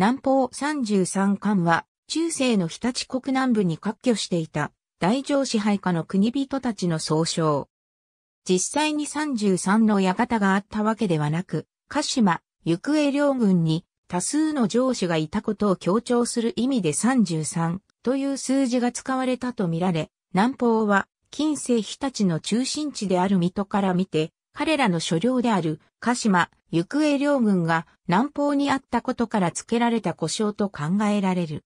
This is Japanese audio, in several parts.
南方33巻は、中世の日立国南部に割拠していた、大乗支配下の国人たちの総称。実際に33の館があったわけではなく、鹿島、行方両軍に多数の上司がいたことを強調する意味で33という数字が使われたとみられ、南方は近世日立の中心地である水戸から見て、彼らの所領である鹿島、行方両軍が南方にあったことから付けられた故障と考えられる。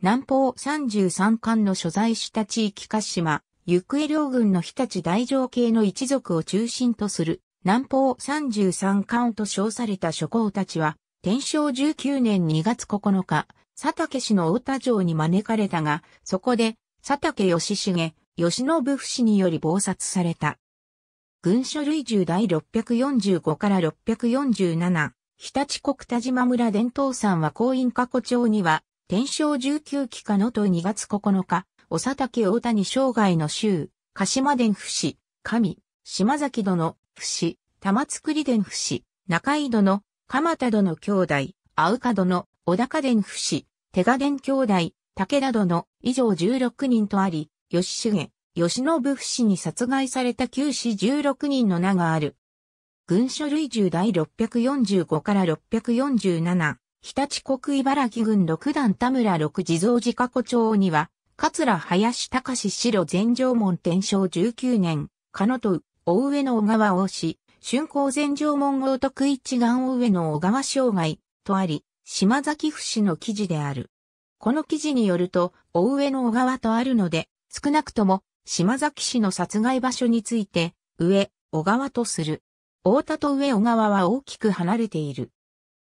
南方33巻の所在した地域鹿島、行方両軍の日立大城系の一族を中心とする南方33巻と称された諸侯たちは、天正19年2月9日、佐竹氏の大田城に招かれたが、そこで佐竹義重、吉信不死により謀殺された。文書類従第645から647、日立国田島村伝統さんは公院過去帳には、天正19期かのと2月9日、おさたけ大谷生涯の州、鹿島伝不死、神、島崎殿、不死、玉造伝不死、中井殿、鎌田殿兄弟、青香殿、小高伝不死、手賀伝兄弟、武田殿、以上16人とあり、吉重、吉部不死に殺害された九死16人の名がある。軍書類従第645から647、日立国茨城郡六段田村六地蔵寺加古町には、桂林隆白全城門天正19年、か野と大上の小川大市、春光全城門王徳一眼大上の小川障害、とあり、島崎不死の記事である。この記事によると、大上の小川とあるので、少なくとも島崎氏の殺害場所について、上、小川とする。大田と上小川は大きく離れている。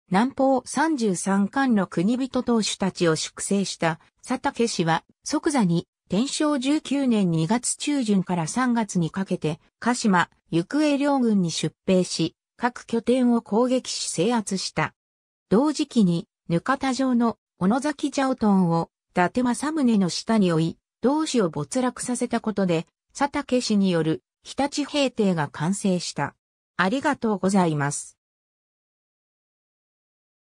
南方33巻の国人当主たちを粛清した佐竹氏は即座に天正19年2月中旬から3月にかけて鹿島行方両軍に出兵し各拠点を攻撃し制圧した。同時期にぬかた城の小野崎ジャオトンを伊達政宗の下に追い同志を没落させたことで、佐竹氏による日立平定が完成した。ありがとうございます。